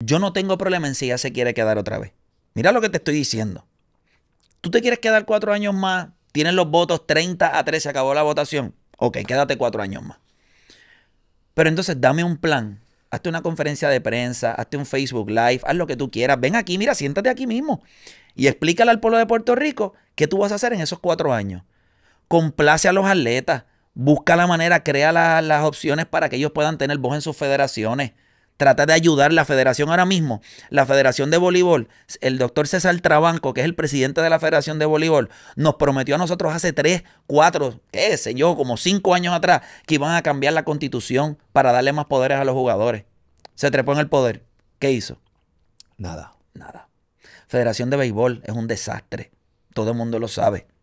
Yo no tengo problema en si ella se quiere quedar otra vez. Mira lo que te estoy diciendo. ¿Tú te quieres quedar cuatro años más? Tienes los votos 30 a 3, se acabó la votación. Ok, quédate cuatro años más. Pero entonces dame un plan. Hazte una conferencia de prensa, hazte un Facebook Live, haz lo que tú quieras. Ven aquí, mira, siéntate aquí mismo y explícale al pueblo de Puerto Rico qué tú vas a hacer en esos cuatro años. Complace a los atletas, busca la manera, crea las opciones para que ellos puedan tener voz en sus federaciones trata de ayudar la federación ahora mismo. La federación de voleibol, el doctor César Trabanco, que es el presidente de la federación de voleibol, nos prometió a nosotros hace tres, cuatro, qué sé yo, como cinco años atrás, que iban a cambiar la constitución para darle más poderes a los jugadores. Se trepó en el poder. ¿Qué hizo? Nada. Nada. Federación de Béisbol es un desastre. Todo el mundo lo sabe.